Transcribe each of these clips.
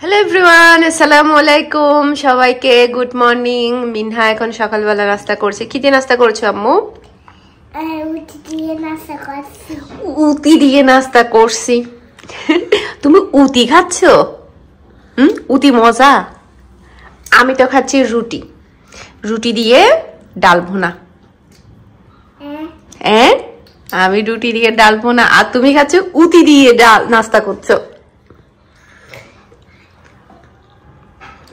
Hello everyone আসসালামু আলাইকুম সবাইকে গুড মর্নিং মিনহা এখন সকালবেলা নাস্তা করছে কি দিয়ে নাস্তা করছো আম্মু উতি দিয়ে নাস্তা করছি তুমি উতি খাচ্ছ হুম উতি মজা আমি তো খাচ্ছি রুটি রুটি দিয়ে ডাল ভুনা হ্যাঁ, হ্যাঁ? আমি রুটি দিয়ে ডাল ভুনা আর তুমি খাচ্ছ উতি দিয়ে ডাল নাস্তা করছো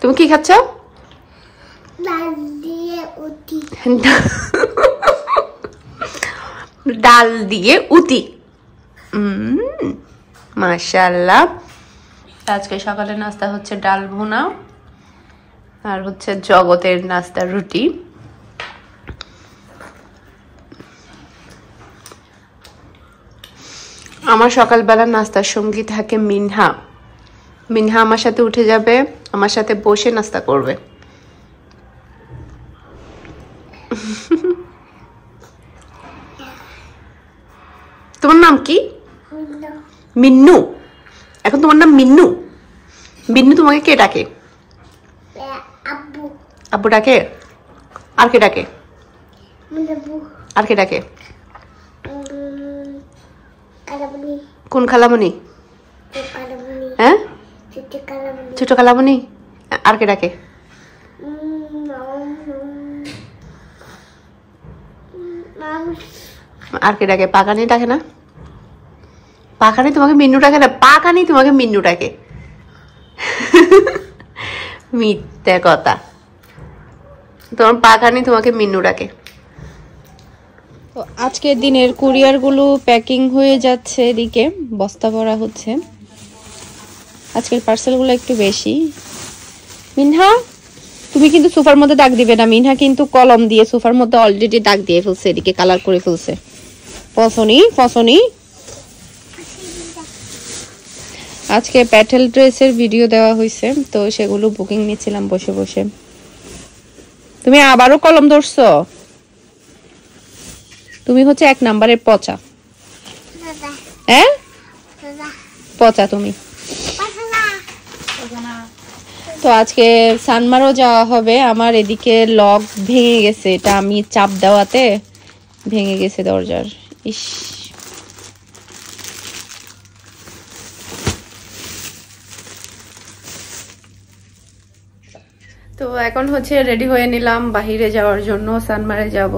তুমি কি খাচ্ছ ডাল দিয়ে উতি মাশাল্লাহ আজকে সকালে নাস্তা হচ্ছে ডাল ভুনা আর হচ্ছে জগতের নাস্তা রুটি আমার সকালবেলা নাস্তার সঙ্গী থাকে মিনহা মিনহা আমার সাথে উঠে যাবে আমার সাথে বসে নাস্তা করবে তোমার নাম কি মিন্নু এখন তোমার নাম মিন্নু মিন্নু তোমাকে কে ডাকে আব্বু ডাকে আর কে ডাকে আর কে ডাকে কোন খালামনি ছোট কালামনি আর কে ডাকে আর কে ডাকে পাকানি ডাকে না পাকানি তোমাকে মিন্নু ডাকে না পাকানি তোমাকে মিন্নু ডাকে মিথ্যা কথা তোমার পাকানি তোমাকে মিন্নু ডাকে তো আজকের দিনের কুরিয়ারগুলো প্যাকিং হয়ে যাচ্ছে এদিকে বস্তা ভরা হচ্ছে আজকের পার্সেলগুলো একটু বেশি মিনহা তুমি কিন্তু সোফার মধ্যে দাগ দিবে না মিনহা কিন্তু কলম দিয়ে সোফার মধ্যে অলরেডি দাগ দিয়ে ফেলছে এদিকে কালার করে ফেলছে ফসনি ফসনি আজকে প্যাটেল ড্রেসের ভিডিও দেওয়া হয়েছে তো সেগুলো বুকিং নিচ্ছিলাম বসে বসে তুমি আবারও কলম ধরছো তুমি হচ্ছে এক নাম্বারের পচা হ্যাঁ পচা তুমি তো আজকে সানমারও যাওয়া হবে আমার এদিকে লক ভেঙে গেছে এটা আমি চাপ দেওয়াতে ভেঙে গেছে দরজার ইস তো এখন হচ্ছে রেডি হয়ে নিলাম বাহিরে যাওয়ার জন্য সানমারে যাব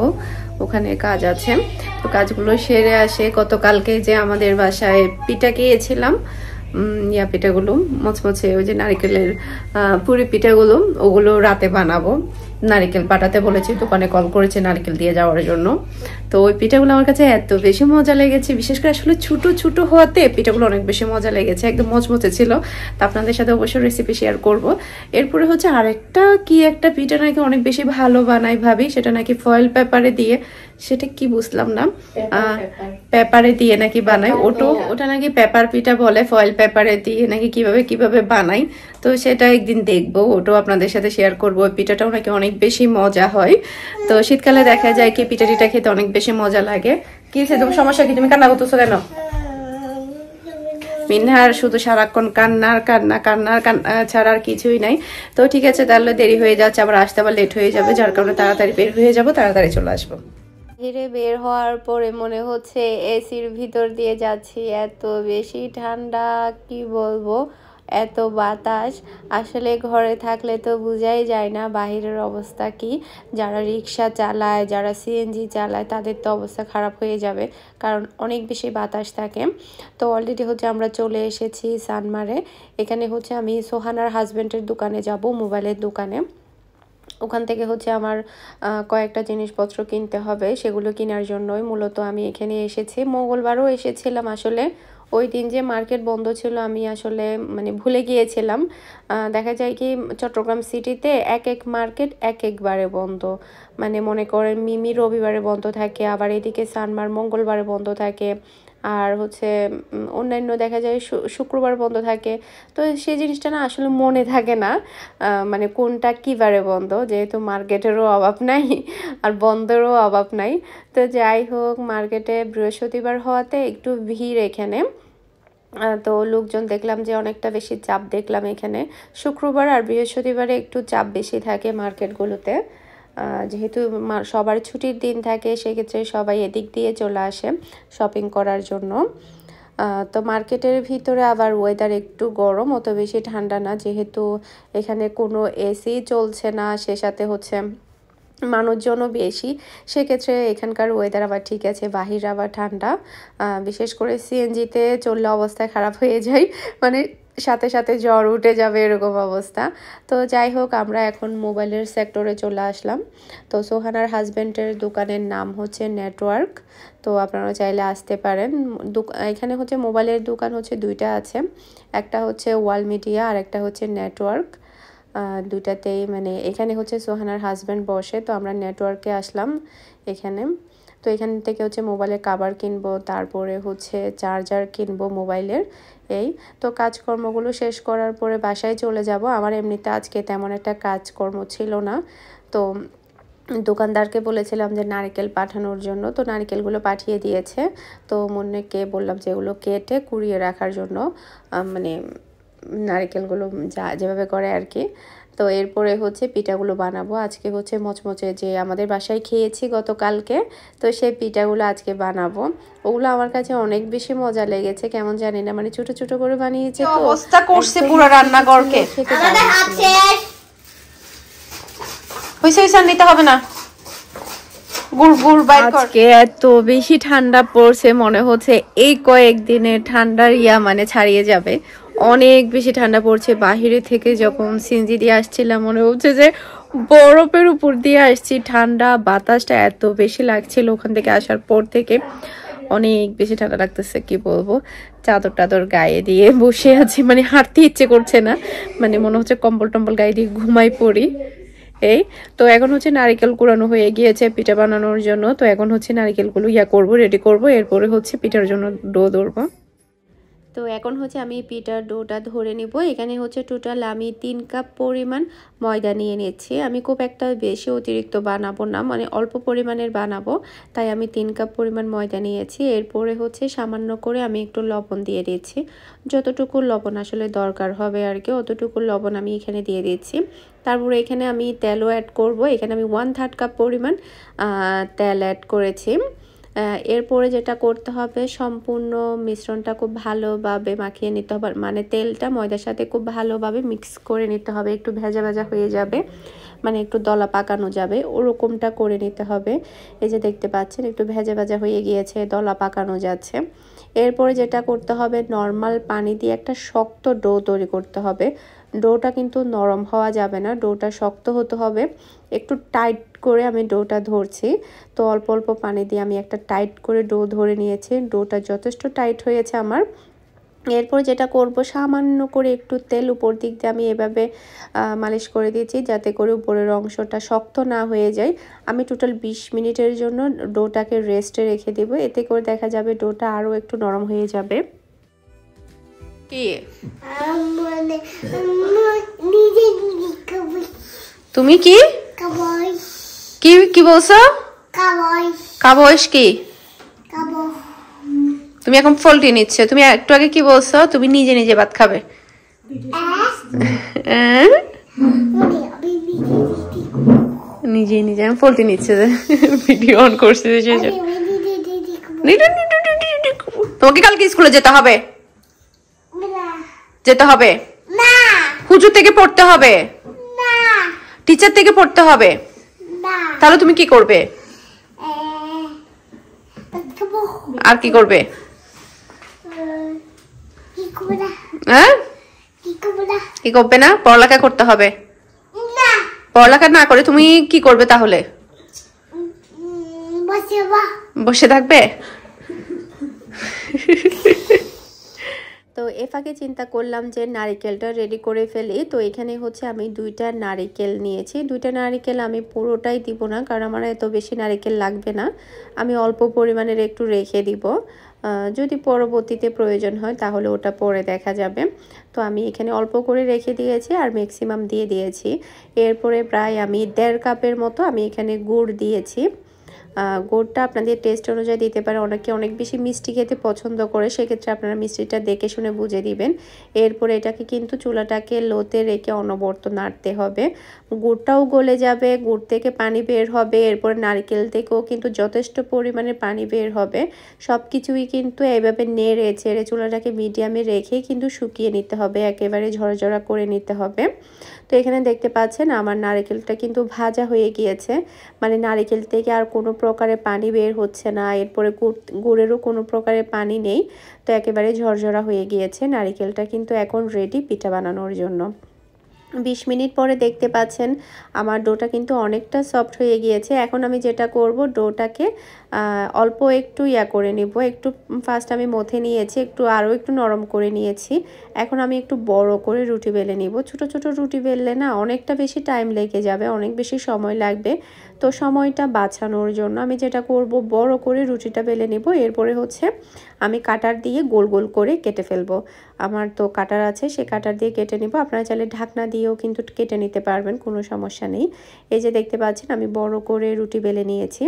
ওখানে কাজ আছে তো কাজগুলো সেরে আসে কালকে যে আমাদের বাসায় পিঠা খেয়েছিলাম ইয়া পিঠাগুলো মচমচে ওই যে নারিকেলের পুরি পিঠাগুলো ওগুলো রাতে বানাবো নারিকেল পাঠাতে বলেছি দোকানে কল করেছে নারিকেল দিয়ে যাওয়ার জন্য তো ওই পিঠাগুলো আমার কাছে এত বেশি মজা লেগেছে বিশেষ করে আসলে ছোটো ছোটো হওয়াতে পিঠাগুলো অনেক বেশি মজা লেগেছে একদম মচমচে ছিল তা আপনাদের সাথে অবশ্যই রেসিপি শেয়ার করব এরপরে হচ্ছে আরেকটা কি একটা পিঠা নাকি অনেক বেশি ভালো বানাই ভাবি সেটা নাকি ফয়েল পেপারে দিয়ে সেটা কি বুঝলাম না পেপারে দিয়ে নাকি বানাই ওটো হ্যাঁ। ওটা নাকি পেপার পিঠা বলে ফয়েল পেপারে দিয়ে নাকি কিভাবে কিভাবে বানাই তো সেটা একদিন দেখবো ওটাও আপনাদের সাথে শেয়ার করবো পিঠাটাও নাকি অনেক বেশি মজা হয় তো শীতকালে দেখা যায় কি পিঠাটিটা খেতে অনেক বেশি মজা লাগে কি তুমি সমস্যা কি তুমি কান্না করতেছো কেন মিনহার শুধু সারাক্ষণ কান্নার কান্না কান্নার কান্না ছাড়া আর কিছুই নাই তো ঠিক আছে তাহলে দেরি হয়ে যাচ্ছে আবার আসতে আবার লেট হয়ে যাবে যার কারণে তাড়াতাড়ি বের হয়ে যাব তাড়াতাড়ি চলে আসবো ধীরে বের হওয়ার পরে মনে হচ্ছে এসির ভিতর দিয়ে যাচ্ছি এত বেশি ঠান্ডা কি বলবো এত বাতাস আসলে ঘরে থাকলে তো বোঝাই যায় না বাহিরের অবস্থা কি যারা রিক্সা চালায় যারা সিএনজি চালায় তাদের তো অবস্থা খারাপ হয়ে যাবে কারণ অনেক বেশি বাতাস থাকে তো অলরেডি হচ্ছে আমরা চলে এসেছি সানমারে এখানে হচ্ছে আমি সোহানার হাজব্যান্ডের দোকানে যাব মোবাইলের দোকানে ওখান থেকে হচ্ছে আমার কয়েকটা জিনিসপত্র কিনতে হবে সেগুলো কেনার জন্যই মূলত আমি এখানে এসেছি মঙ্গলবারও এসেছিলাম আসলে ওই দিন যে মার্কেট বন্ধ ছিল আমি আসলে মানে ভুলে গিয়েছিলাম দেখা যায় কি চট্টগ্রাম সিটিতে এক এক মার্কেট এক একবারে বন্ধ মানে মনে করেন মিমি রবিবারে বন্ধ থাকে আবার এদিকে সানমার মঙ্গলবারে বন্ধ থাকে আর হচ্ছে অন্যান্য দেখা যায় শুক্রবার বন্ধ থাকে তো সেই জিনিসটা না আসলে মনে থাকে না মানে কোনটা কীবারে বন্ধ যেহেতু মার্কেটেরও অভাব নাই আর বন্ধেরও অভাব নাই তো যাই হোক মার্কেটে বৃহস্পতিবার হওয়াতে একটু ভিড় এখানে তো লোকজন দেখলাম যে অনেকটা বেশি চাপ দেখলাম এখানে শুক্রবার আর বৃহস্পতিবারে একটু চাপ বেশি থাকে মার্কেটগুলোতে যেহেতু সবার ছুটির দিন থাকে সেক্ষেত্রে সবাই এদিক দিয়ে চলে আসে শপিং করার জন্য তো মার্কেটের ভিতরে আবার ওয়েদার একটু গরম অত বেশি ঠান্ডা না যেহেতু এখানে কোনো এসি চলছে না সে সাথে হচ্ছে মানুষজনও বেশি সেক্ষেত্রে এখানকার ওয়েদার আবার ঠিক আছে বাহির আবার ঠান্ডা বিশেষ করে সিএনজিতে চললে অবস্থা খারাপ হয়ে যায় মানে সাথে সাথে জ্বর উঠে যাবে এরকম অবস্থা তো যাই হোক আমরা এখন মোবাইলের সেক্টরে চলে আসলাম তো সোহানার হাজব্যান্ডের দোকানের নাম হচ্ছে নেটওয়ার্ক তো আপনারা চাইলে আসতে পারেন এখানে হচ্ছে মোবাইলের দোকান হচ্ছে দুইটা আছে একটা হচ্ছে ওয়াল মিডিয়া আর একটা হচ্ছে নেটওয়ার্ক দুইটাতেই মানে এখানে হচ্ছে সোহানার হাজব্যান্ড বসে তো আমরা নেটওয়ার্কে আসলাম এখানে তো এখান থেকে হচ্ছে মোবাইলের কাবার কিনবো তারপরে হচ্ছে চার্জার কিনবো মোবাইলের এই তো কাজকর্মগুলো শেষ করার পরে বাসায় চলে যাব আমার এমনিতে আজকে তেমন একটা কাজকর্ম ছিল না তো দোকানদারকে বলেছিলাম যে নারকেল পাঠানোর জন্য তো নারকেলগুলো পাঠিয়ে দিয়েছে তো মনেকে বললাম যে এগুলো কেটে কুড়িয়ে রাখার জন্য মানে নারকেলগুলো যা যেভাবে করে আর কি তো এরপরে হচ্ছে পিঠাগুলো বানাবো আজকে হচ্ছে মচমচে যে আমাদের বাসায় খেয়েছি গতকালকে তো সেই পিঠাগুলো আজকে বানাবো ওগুলো আমার কাছে অনেক বেশি মজা লেগেছে কেমন জানি না মানে ছোট ছোট করে বানিয়েছে অবস্থা বেশি ঠান্ডা পড়ছে মনে হচ্ছে এই কয়েকদিনের ঠান্ডার ইয়া মানে ছাড়িয়ে যাবে অনেক বেশি ঠান্ডা পড়ছে বাহিরে থেকে যখন সিঞ্জি দিয়ে আসছিলাম মনে হচ্ছে যে বরফের উপর দিয়ে আসছি ঠান্ডা বাতাসটা এত বেশি লাগছিল ওখান থেকে আসার পর থেকে অনেক বেশি ঠান্ডা লাগতেছে কি বলবো চাদর টাদর গায়ে দিয়ে বসে আছি মানে হাঁটতে ইচ্ছে করছে না মানে মনে হচ্ছে কম্বল টম্বল গায়ে দিয়ে ঘুমাই পড়ি এই তো এখন হচ্ছে নারিকেল কুড়ানো হয়ে গিয়েছে পিঠা বানানোর জন্য তো এখন হচ্ছে নারিকেলগুলো ইয়া করব রেডি করবো এরপরে হচ্ছে পিঠার জন্য ডো ধরবো তো এখন হচ্ছে আমি পিটার ডোটা ধরে নেব এখানে হচ্ছে টোটাল আমি তিন কাপ পরিমাণ ময়দা নিয়ে নিচ্ছি আমি খুব একটা বেশি অতিরিক্ত বানাবো না মানে অল্প পরিমাণের বানাবো তাই আমি তিন কাপ পরিমাণ ময়দা নিয়েছি এরপরে হচ্ছে সামান্য করে আমি একটু লবণ দিয়ে দিচ্ছি যতটুকু লবণ আসলে দরকার হবে আর কি অতটুকু লবণ আমি এখানে দিয়ে দিচ্ছি তারপরে এখানে আমি তেলও অ্যাড করব এখানে আমি ওয়ান থার্ড কাপ পরিমাণ তেল অ্যাড করেছি এরপরে যেটা করতে হবে সম্পূর্ণ মিশ্রণটা খুব ভালোভাবে মাখিয়ে নিতে হবে মানে তেলটা ময়দার সাথে খুব ভালোভাবে মিক্স করে নিতে হবে একটু ভেজা ভেজা হয়ে যাবে মানে একটু দলা পাকানো যাবে ওরকমটা করে নিতে হবে এই যে দেখতে পাচ্ছেন একটু ভেজা ভেজা হয়ে গিয়েছে দলা পাকানো যাচ্ছে এরপরে যেটা করতে হবে নর্মাল পানি দিয়ে একটা শক্ত ডো তৈরি করতে হবে ডোটা কিন্তু নরম হওয়া যাবে না ডোটা শক্ত হতে হবে একটু টাইট করে আমি ডোটা ধরছি তো অল্প অল্প পানি দিয়ে আমি একটা টাইট করে ডো ধরে নিয়েছি ডোটা যথেষ্ট টাইট হয়েছে আমার এরপর যেটা করব সামান্য করে একটু তেল উপর দিক দিয়ে আমি এভাবে মালিশ করে দিয়েছি যাতে করে উপরের অংশটা শক্ত না হয়ে যায় আমি টোটাল ২০ মিনিটের জন্য ডোটাকে রেস্টে রেখে দেব এতে করে দেখা যাবে ডোটা আরও একটু নরম হয়ে যাবে কি তুমি কি কি কি বলছো কাবয়স কি তুমি এখন ফলটি নিচ্ছ তুমি একটু আগে কি বলছো তুমি নিজে নিজে ভাত খাবে নিজে নিজে আমি ফলটি নিচ্ছে ভিডিও অন করছি তোমাকে কালকে স্কুলে যেতে হবে যেতে হবে না হুজুর থেকে পড়তে হবে না টিচার থেকে পড়তে হবে না তাহলে তুমি কি করবে আর কি করবে হ্যাঁ কি করবে না পড়ালেখা করতে হবে পড়ালেখা না করে তুমি কি করবে তাহলে বসে থাকবে তো এ ফাঁকে চিন্তা করলাম যে নারিকেলটা রেডি করে ফেলি তো এখানে হচ্ছে আমি দুইটা নারিকেল নিয়েছি দুইটা নারিকেল আমি পুরোটাই দিব না কারণ আমার এত বেশি নারিকেল লাগবে না আমি অল্প পরিমাণের একটু রেখে দিব যদি পরবর্তীতে প্রয়োজন হয় তাহলে ওটা পরে দেখা যাবে তো আমি এখানে অল্প করে রেখে দিয়েছি আর ম্যাক্সিমাম দিয়ে দিয়েছি এরপরে প্রায় আমি দেড় কাপের মতো আমি এখানে গুড় দিয়েছি গোড়টা আপনাদের টেস্ট অনুযায়ী দিতে পারে অনেকে অনেক বেশি মিষ্টি খেতে পছন্দ করে সেক্ষেত্রে আপনারা মিষ্টিটা দেখে শুনে বুঝে দিবেন এরপরে এটাকে কিন্তু চুলাটাকে লোতে রেখে অনবর্ত নাড়তে হবে গুড়টাও গলে যাবে গুড় থেকে পানি বের হবে এরপরে নারকেল থেকেও কিন্তু যথেষ্ট পরিমাণে পানি বের হবে সব কিছুই কিন্তু এইভাবে নেড়ে ছেড়ে চুলাটাকে মিডিয়ামে রেখে কিন্তু শুকিয়ে নিতে হবে একেবারে ঝরঝরা করে নিতে হবে তো এখানে দেখতে পাচ্ছেন আমার নারিকেলটা কিন্তু ভাজা হয়ে গিয়েছে মানে নারিকেল থেকে আর কোনো প্রকারে পানি বের হচ্ছে না এরপরে গুড়েরও কোনো প্রকারে পানি নেই তো একেবারে ঝরঝরা হয়ে গিয়েছে নারিকেলটা কিন্তু এখন রেডি পিঠা বানানোর জন্য বিশ মিনিট পরে দেখতে পাচ্ছেন আমার ডোটা কিন্তু অনেকটা সফট হয়ে গিয়েছে এখন আমি যেটা করব ডোটাকে অল্প একটু ইয়া করে নেব একটু ফার্স্ট আমি মথে নিয়েছি একটু আরও একটু নরম করে নিয়েছি এখন আমি একটু বড় করে রুটি বেলে নিব ছোট ছোট রুটি বেললে না অনেকটা বেশি টাইম লেগে যাবে অনেক বেশি সময় লাগবে তো সময়টা বাঁচানোর জন্য আমি যেটা করব বড় করে রুটিটা বেলে নেব এরপরে হচ্ছে আমি কাটার দিয়ে গোল গোল করে কেটে ফেলবো আমার তো কাটার আছে সে কাটার দিয়ে কেটে নিব আপনারা চাইলে ঢাকনা দিয়েও কিন্তু কেটে নিতে পারবেন কোনো সমস্যা নেই এই যে দেখতে পাচ্ছেন আমি বড় করে রুটি বেলে নিয়েছি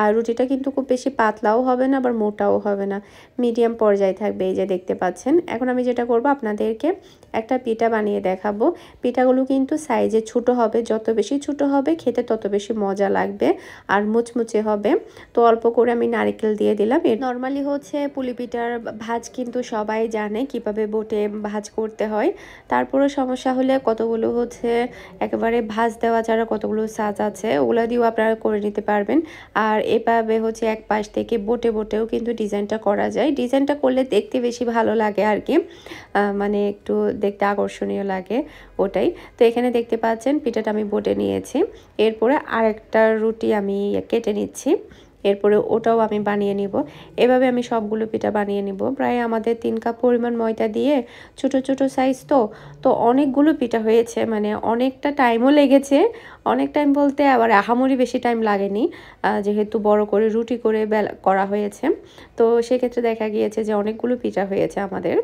আর রুটিটা কিন্তু কিন্তু খুব বেশি পাতলাও হবে না আবার মোটাও হবে না মিডিয়াম পর্যায়ে থাকবে এই যে দেখতে পাচ্ছেন এখন আমি যেটা করব আপনাদেরকে একটা পিঠা বানিয়ে দেখাবো পিঠাগুলো কিন্তু সাইজে ছোট হবে যত বেশি ছোট হবে খেতে তত বেশি মজা লাগবে আর মুচমুচে হবে তো অল্প করে আমি নারিকেল দিয়ে দিলাম এর নর্মালি হচ্ছে পুলি পিঠার ভাজ কিন্তু সবাই জানে কিভাবে বোটে ভাজ করতে হয় তারপরে সমস্যা হলে কতগুলো হচ্ছে একেবারে ভাজ দেওয়া ছাড়া কতগুলো সাজ আছে ওগুলো দিয়েও আপনারা করে নিতে পারবেন আর এভাবে হচ্ছে এক পাশ থেকে বোটে বোটেও কিন্তু ডিজাইনটা করা যায় ডিজাইনটা করলে দেখতে বেশি ভালো লাগে আর কি মানে একটু দেখতে আকর্ষণীয় লাগে ওটাই তো এখানে দেখতে পাচ্ছেন পিঠাটা আমি বোটে নিয়েছি এরপরে আরেকটা রুটি আমি কেটে নিচ্ছি এরপরে ওটাও আমি বানিয়ে নিব এভাবে আমি সবগুলো পিঠা বানিয়ে নিব প্রায় আমাদের তিন কাপ পরিমাণ ময়দা দিয়ে ছোট ছোট সাইজ তো তো অনেকগুলো পিঠা হয়েছে মানে অনেকটা টাইমও লেগেছে অনেক টাইম বলতে আবার আহামরি বেশি টাইম লাগেনি যেহেতু বড় করে রুটি করে করা হয়েছে তো সেক্ষেত্রে দেখা গিয়েছে যে অনেকগুলো পিঠা হয়েছে আমাদের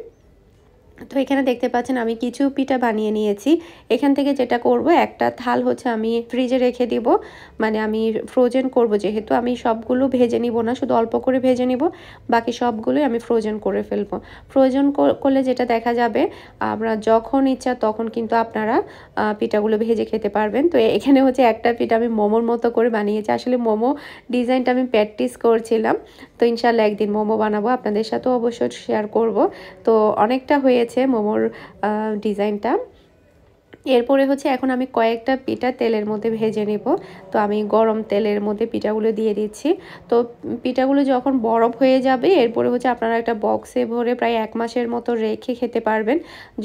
তো এখানে দেখতে পাচ্ছেন আমি কিছু পিঠা বানিয়ে নিয়েছি এখান থেকে যেটা করব একটা থাল হচ্ছে আমি ফ্রিজে রেখে দিব মানে আমি ফ্রোজেন করব যেহেতু আমি সবগুলো ভেজে নিব না শুধু অল্প করে ভেজে নিব বাকি সবগুলোই আমি ফ্রোজেন করে ফেলবো ফ্রোজেন করলে যেটা দেখা যাবে আমরা যখন ইচ্ছা তখন কিন্তু আপনারা পিঠাগুলো ভেজে খেতে পারবেন তো এখানে হচ্ছে একটা পিঠা আমি মোমোর মতো করে বানিয়েছি আসলে মোমো ডিজাইনটা আমি প্র্যাকটিস করছিলাম তো ইনশাল্লাহ একদিন মোমো বানাবো আপনাদের সাথেও অবশ্যই শেয়ার করব তো অনেকটা হয়েছে হয়েছে মোমোর ডিজাইনটা এরপরে হচ্ছে এখন আমি কয়েকটা পিঠা তেলের মধ্যে ভেজে নেব তো আমি গরম তেলের মধ্যে পিঠাগুলো দিয়ে দিচ্ছি তো পিঠাগুলো যখন বরফ হয়ে যাবে এরপরে হচ্ছে আপনারা একটা বক্সে ভরে প্রায় এক মাসের মতো রেখে খেতে পারবেন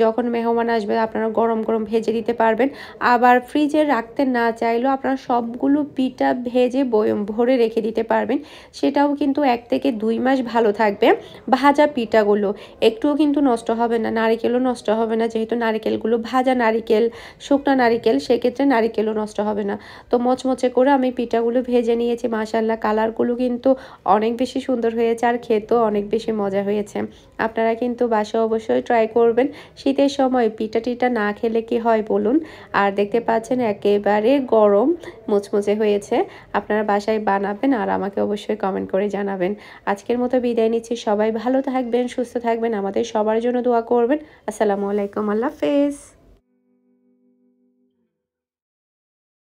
যখন মেহমান আসবে আপনারা গরম গরম ভেজে দিতে পারবেন আবার ফ্রিজে রাখতে না চাইলেও আপনারা সবগুলো পিঠা ভেজে বয়ম ভরে রেখে দিতে পারবেন সেটাও কিন্তু এক থেকে দুই মাস ভালো থাকবে ভাজা পিঠাগুলো একটুও কিন্তু নষ্ট হবে না নারিকেলও নষ্ট হবে না যেহেতু নারিকেলগুলো ভাজা নারিকেল নারিকেল শুকনো নারিকেল সেক্ষেত্রে নারিকেলও নষ্ট হবে না তো মচমচে করে আমি পিঠাগুলো ভেজে নিয়েছি মাসাল্লাহ কালারগুলো কিন্তু অনেক বেশি সুন্দর হয়েছে আর খেতেও অনেক বেশি মজা হয়েছে আপনারা কিন্তু বাসা অবশ্যই ট্রাই করবেন শীতের সময় পিঠা টিটা না খেলে কি হয় বলুন আর দেখতে পাচ্ছেন একেবারে গরম মুচমুচে হয়েছে আপনারা বাসায় বানাবেন আর আমাকে অবশ্যই কমেন্ট করে জানাবেন আজকের মতো বিদায় নিচ্ছি সবাই ভালো থাকবেন সুস্থ থাকবেন আমাদের সবার জন্য দোয়া করবেন আসসালামু আলাইকুম আল্লাহ হাফেজ